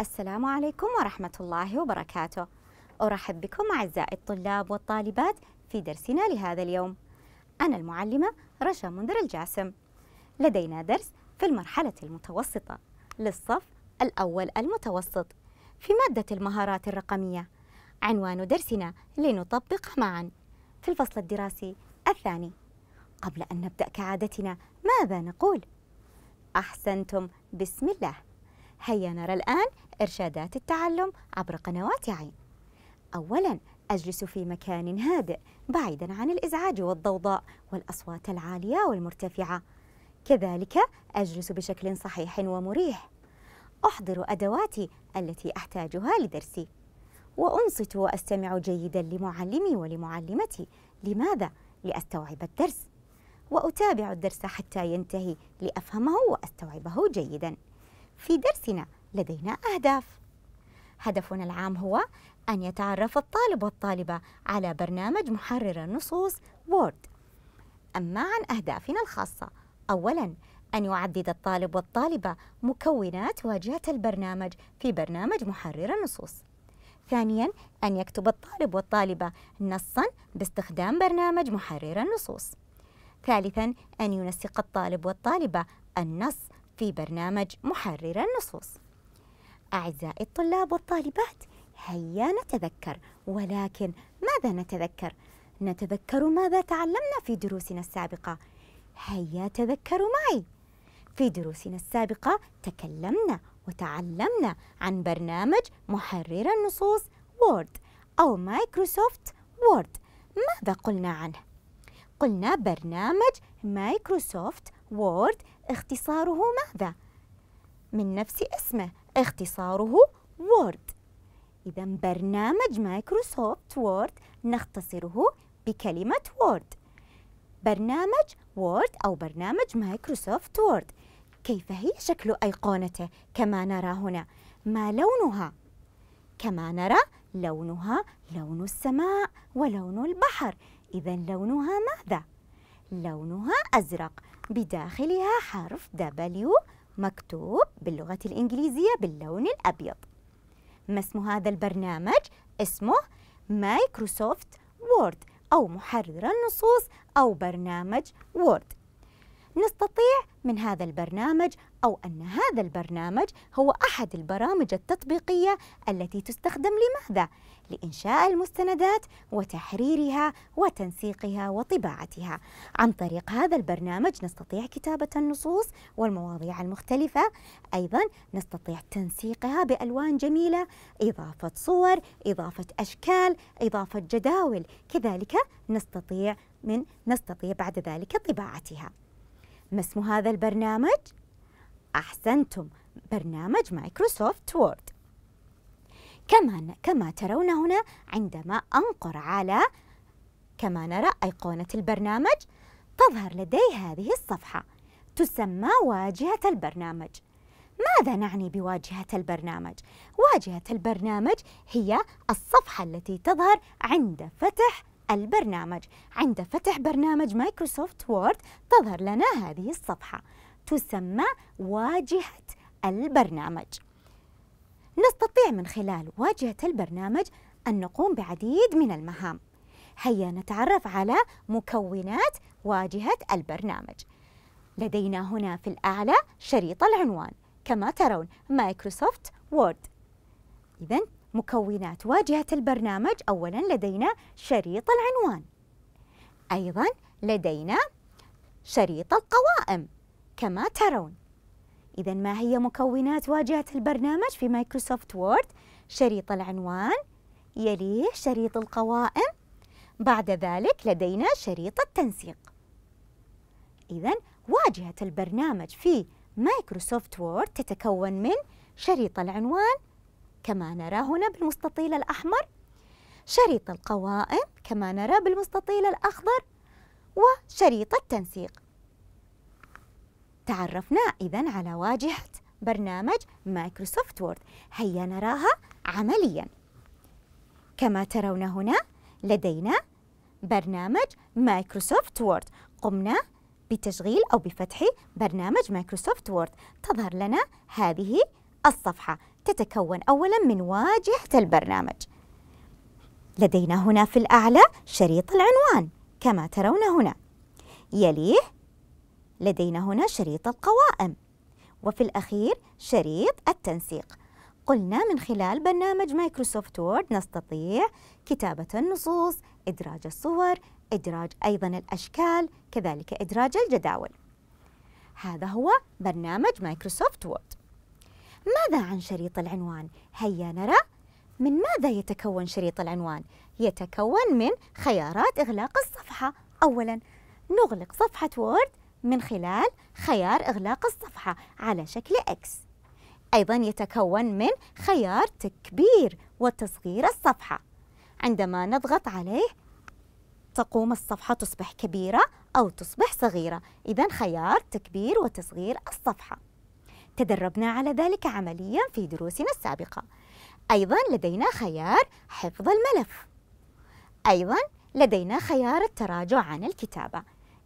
السلام عليكم ورحمة الله وبركاته أرحب بكم أعزائي الطلاب والطالبات في درسنا لهذا اليوم أنا المعلمة رشا منذر الجاسم لدينا درس في المرحلة المتوسطة للصف الأول المتوسط في مادة المهارات الرقمية عنوان درسنا لنطبق معا في الفصل الدراسي الثاني قبل أن نبدأ كعادتنا ماذا نقول؟ أحسنتم بسم الله هيا نرى الآن إرشادات التعلم عبر قنوات عين أولا أجلس في مكان هادئ بعيدا عن الإزعاج والضوضاء والأصوات العالية والمرتفعة كذلك أجلس بشكل صحيح ومريح أحضر أدواتي التي أحتاجها لدرسي وأنصت وأستمع جيدا لمعلمي ولمعلمتي لماذا؟ لأستوعب الدرس وأتابع الدرس حتى ينتهي لأفهمه وأستوعبه جيداً في درسنا لدينا أهداف هدفنا العام هو أن يتعرف الطالب والطالبة على برنامج محرر النصوص وورد أما عن أهدافنا الخاصة أولاً أن يعدد الطالب والطالبة مكونات واجهة البرنامج في برنامج محرر النصوص ثانياً أن يكتب الطالب والطالبة نصاً باستخدام برنامج محرر النصوص ثالثاً أن ينسق الطالب والطالبة النص في برنامج محرر النصوص أعزائي الطلاب والطالبات هيا نتذكر ولكن ماذا نتذكر؟ نتذكر ماذا تعلمنا في دروسنا السابقة هيا تذكروا معي في دروسنا السابقة تكلمنا وتعلمنا عن برنامج محرر النصوص وورد أو مايكروسوفت وورد ماذا قلنا عنه؟ قلنا برنامج مايكروسوفت وورد اختصاره ماذا؟ من نفس اسمه اختصاره وورد إذا برنامج مايكروسوفت وورد نختصره بكلمة وورد برنامج وورد أو برنامج مايكروسوفت وورد كيف هي شكل أيقونته كما نرى هنا ما لونها كما نرى لونها لون السماء ولون البحر إذا لونها ماذا؟ لونها أزرق بداخلها حرف W مكتوب باللغة الإنجليزية باللون الأبيض ما اسم هذا البرنامج؟ اسمه مايكروسوفت وورد أو محرر النصوص أو برنامج وورد نستطيع من هذا البرنامج أو أن هذا البرنامج هو أحد البرامج التطبيقية التي تستخدم لماذا؟ لإنشاء المستندات وتحريرها وتنسيقها وطباعتها. عن طريق هذا البرنامج نستطيع كتابة النصوص والمواضيع المختلفة، أيضا نستطيع تنسيقها بألوان جميلة، إضافة صور، إضافة أشكال، إضافة جداول، كذلك نستطيع من نستطيع بعد ذلك طباعتها. ما اسم هذا البرنامج؟ أحسنتم برنامج مايكروسوفت وورد كما كما ترون هنا عندما أنقر على كما نرى أيقونة البرنامج تظهر لدي هذه الصفحة تسمى واجهة البرنامج ماذا نعني بواجهة البرنامج؟ واجهة البرنامج هي الصفحة التي تظهر عند فتح البرنامج عند فتح برنامج مايكروسوفت وورد تظهر لنا هذه الصفحة تسمى واجهة البرنامج نستطيع من خلال واجهة البرنامج أن نقوم بعديد من المهام هيا نتعرف على مكونات واجهة البرنامج لدينا هنا في الأعلى شريط العنوان كما ترون مايكروسوفت وورد إذا مكونات واجهة البرنامج أولا لدينا شريط العنوان أيضا لدينا شريط القوائم كما ترون إذا ما هي مكونات واجهة البرنامج في مايكروسوفت وورد؟ شريط العنوان يليه شريط القوائم بعد ذلك لدينا شريط التنسيق إذا واجهة البرنامج في مايكروسوفت وورد تتكون من شريط العنوان كما نرى هنا بالمستطيل الأحمر شريط القوائم كما نرى بالمستطيل الأخضر وشريط التنسيق تعرفنا إذا على واجهة برنامج مايكروسوفت وورد هيا نراها عمليا كما ترون هنا لدينا برنامج مايكروسوفت وورد قمنا بتشغيل أو بفتح برنامج مايكروسوفت وورد تظهر لنا هذه الصفحة تتكون أولا من واجهة البرنامج لدينا هنا في الأعلى شريط العنوان كما ترون هنا يليه لدينا هنا شريط القوائم وفي الأخير شريط التنسيق قلنا من خلال برنامج مايكروسوفت وورد نستطيع كتابة النصوص إدراج الصور إدراج أيضا الأشكال كذلك إدراج الجداول هذا هو برنامج مايكروسوفت وورد ماذا عن شريط العنوان؟ هيا نرى من ماذا يتكون شريط العنوان؟ يتكون من خيارات إغلاق الصفحة أولا نغلق صفحة وورد من خلال خيار إغلاق الصفحة على شكل X أيضا يتكون من خيار تكبير وتصغير الصفحة عندما نضغط عليه تقوم الصفحة تصبح كبيرة أو تصبح صغيرة إذا خيار تكبير وتصغير الصفحة تدربنا على ذلك عمليا في دروسنا السابقة أيضا لدينا خيار حفظ الملف أيضا لدينا خيار التراجع عن الكتابة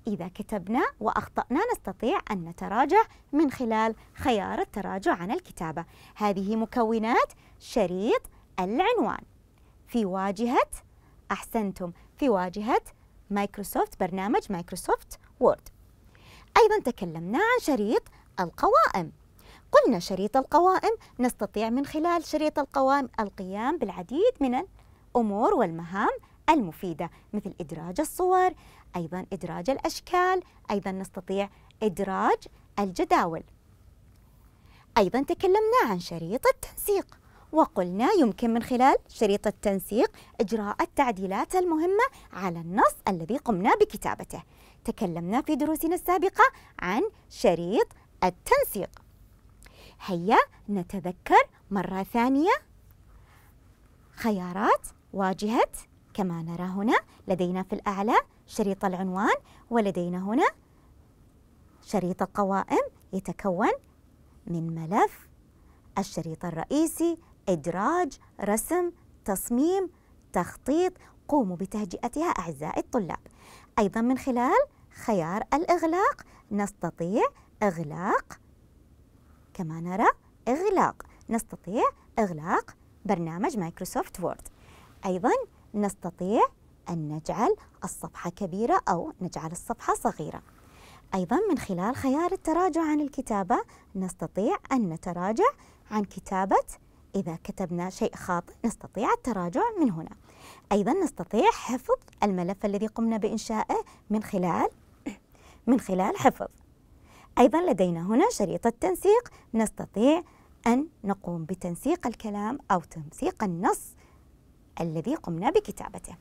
إذا كتبنا وأخطأنا نستطيع أن نتراجع من خلال خيار التراجع عن الكتابة هذه مكونات شريط العنوان في واجهة أحسنتم في واجهة مايكروسوفت برنامج مايكروسوفت وورد أيضا تكلمنا عن شريط القوائم قلنا شريط القوائم نستطيع من خلال شريط القوائم القيام بالعديد من الأمور والمهام المفيدة مثل إدراج الصور أيضا إدراج الأشكال أيضا نستطيع إدراج الجداول أيضا تكلمنا عن شريط التنسيق وقلنا يمكن من خلال شريط التنسيق إجراء التعديلات المهمة على النص الذي قمنا بكتابته تكلمنا في دروسنا السابقة عن شريط التنسيق هيا نتذكر مرة ثانية خيارات واجهة كما نرى هنا لدينا في الأعلى شريط العنوان ولدينا هنا شريط القوائم يتكون من ملف الشريط الرئيسي إدراج رسم تصميم تخطيط قوموا بتهجئتها أعزائي الطلاب أيضا من خلال خيار الإغلاق نستطيع إغلاق كما نرى إغلاق نستطيع إغلاق برنامج مايكروسوفت وورد أيضا نستطيع أن نجعل الصفحة كبيرة أو نجعل الصفحة صغيرة أيضا من خلال خيار التراجع عن الكتابة نستطيع أن نتراجع عن كتابة إذا كتبنا شيء خاطئ نستطيع التراجع من هنا أيضا نستطيع حفظ الملف الذي قمنا بإنشائه من خلال من خلال حفظ أيضا لدينا هنا شريط التنسيق نستطيع أن نقوم بتنسيق الكلام أو تنسيق النص الذي قمنا بكتابته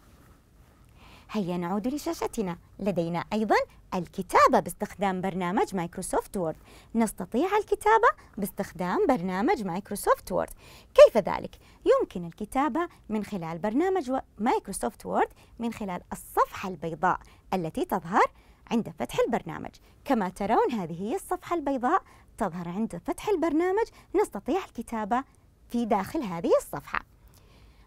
هيا نعود لشاشتنا لدينا أيضا الكتابة باستخدام برنامج مايكروسوفت وورد نستطيع الكتابة باستخدام برنامج مايكروسوفت وورد كيف ذلك؟ يمكن الكتابة من خلال برنامج مايكروسوفت وورد من خلال الصفحة البيضاء التي تظهر عند فتح البرنامج كما ترون هذه هي الصفحة البيضاء تظهر عند فتح البرنامج نستطيع الكتابة في داخل هذه الصفحة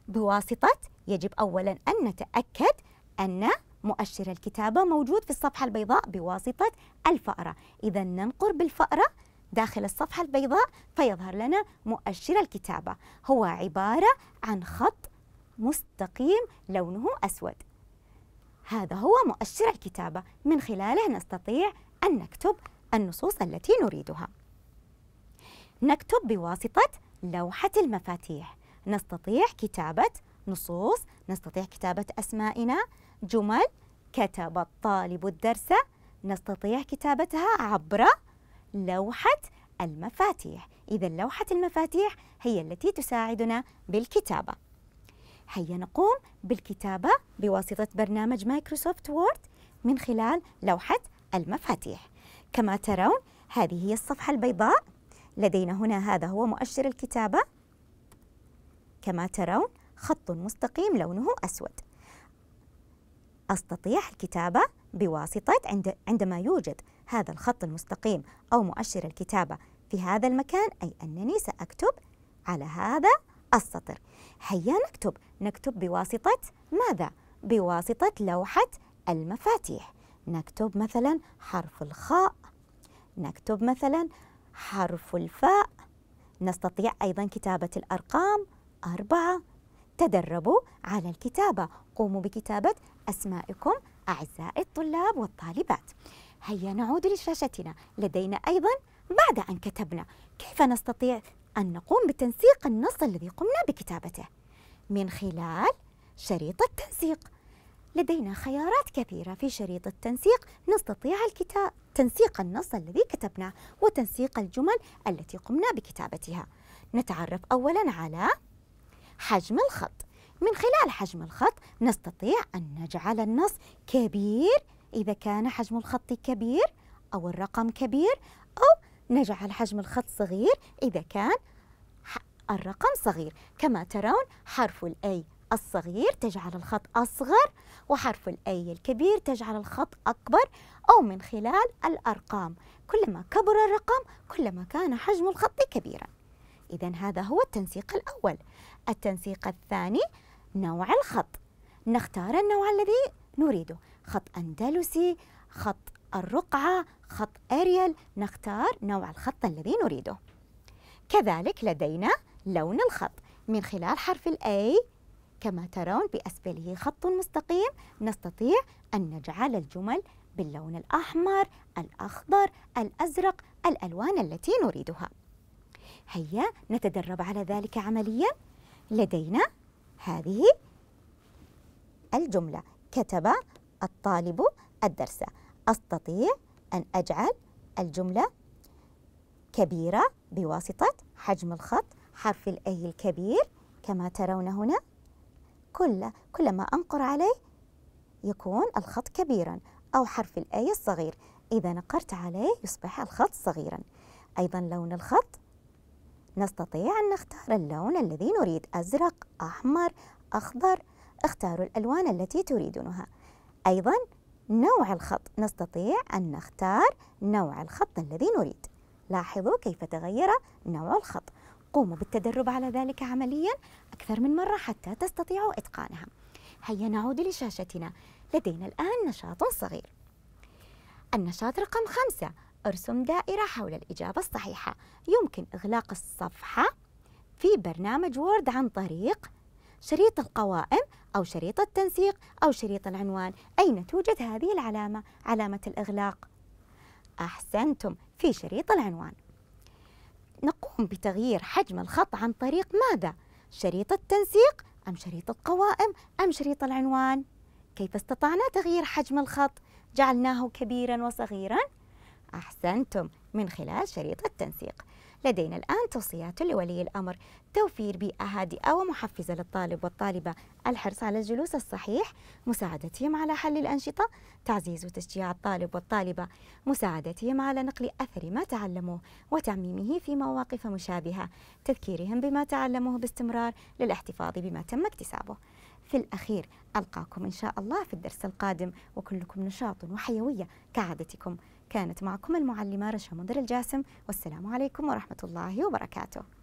بواسطة يجب أولا أن نتأكد أن مؤشر الكتابة موجود في الصفحة البيضاء بواسطة الفأرة إذا ننقر بالفأرة داخل الصفحة البيضاء فيظهر لنا مؤشر الكتابة هو عبارة عن خط مستقيم لونه أسود هذا هو مؤشر الكتابة من خلاله نستطيع أن نكتب النصوص التي نريدها نكتب بواسطة لوحة المفاتيح نستطيع كتابة نصوص نستطيع كتابة أسمائنا جمل كتب الطالب الدرس نستطيع كتابتها عبر لوحة المفاتيح إذا لوحة المفاتيح هي التي تساعدنا بالكتابة هيا نقوم بالكتابة بواسطة برنامج مايكروسوفت وورد من خلال لوحة المفاتيح كما ترون هذه هي الصفحة البيضاء لدينا هنا هذا هو مؤشر الكتابة كما ترون خط مستقيم لونه أسود أستطيع الكتابة بواسطة عند عندما يوجد هذا الخط المستقيم أو مؤشر الكتابة في هذا المكان أي أنني سأكتب على هذا السطر هيا نكتب نكتب بواسطة ماذا؟ بواسطة لوحة المفاتيح نكتب مثلا حرف الخاء نكتب مثلا حرف الفاء نستطيع أيضا كتابة الأرقام أربعة تدربوا على الكتابة قوموا بكتابة أسمائكم أعزائي الطلاب والطالبات هيا نعود لشاشتنا لدينا أيضا بعد أن كتبنا كيف نستطيع أن نقوم بتنسيق النص الذي قمنا بكتابته من خلال شريط التنسيق لدينا خيارات كثيرة في شريط التنسيق نستطيع الكتاب تنسيق النص الذي كتبناه وتنسيق الجمل التي قمنا بكتابتها نتعرف أولا على حجم الخط من خلال حجم الخط نستطيع أن نجعل النص كبير إذا كان حجم الخط كبير أو الرقم كبير نجعل حجم الخط صغير إذا كان الرقم صغير كما ترون حرف الأي الصغير تجعل الخط أصغر وحرف الأي الكبير تجعل الخط أكبر أو من خلال الأرقام كلما كبر الرقم كلما كان حجم الخط كبيرا إذا هذا هو التنسيق الأول التنسيق الثاني نوع الخط نختار النوع الذي نريده خط أندلسي خط الرقعة خط أريال نختار نوع الخط الذي نريده كذلك لدينا لون الخط من خلال حرف الأي كما ترون بأسفله خط مستقيم نستطيع أن نجعل الجمل باللون الأحمر، الأخضر، الأزرق، الألوان التي نريدها. هيا نتدرب على ذلك عمليا. لدينا هذه الجملة كتب الطالب الدرس أستطيع أن أجعل الجملة كبيرة بواسطة حجم الخط حرف الأي الكبير كما ترون هنا كل كلما أنقر عليه يكون الخط كبيرا أو حرف الأي الصغير إذا نقرت عليه يصبح الخط صغيرا أيضا لون الخط نستطيع أن نختار اللون الذي نريد أزرق أحمر أخضر اختاروا الألوان التي تريدونها أيضا نوع الخط نستطيع أن نختار نوع الخط الذي نريد لاحظوا كيف تغير نوع الخط قوموا بالتدرب على ذلك عمليا أكثر من مرة حتى تستطيعوا إتقانها هيا نعود لشاشتنا لدينا الآن نشاط صغير النشاط رقم خمسة ارسم دائرة حول الإجابة الصحيحة يمكن إغلاق الصفحة في برنامج وورد عن طريق شريط القوائم أو شريط التنسيق أو شريط العنوان أين توجد هذه العلامة؟ علامة الإغلاق أحسنتم في شريط العنوان نقوم بتغيير حجم الخط عن طريق ماذا؟ شريط التنسيق أم شريط القوائم أم شريط العنوان؟ كيف استطعنا تغيير حجم الخط؟ جعلناه كبيرا وصغيرا؟ أحسنتم من خلال شريط التنسيق لدينا الآن توصيات لولي الأمر توفير بيئة هادئة ومحفزة للطالب والطالبة الحرص على الجلوس الصحيح مساعدتهم على حل الأنشطة تعزيز وتشجيع الطالب والطالبة مساعدتهم على نقل أثر ما تعلموه وتعميمه في مواقف مشابهة تذكيرهم بما تعلموه باستمرار للاحتفاظ بما تم اكتسابه في الأخير ألقاكم إن شاء الله في الدرس القادم وكلكم نشاط وحيوية كعادتكم كانت معكم المعلمة رشا منذر الجاسم والسلام عليكم ورحمة الله وبركاته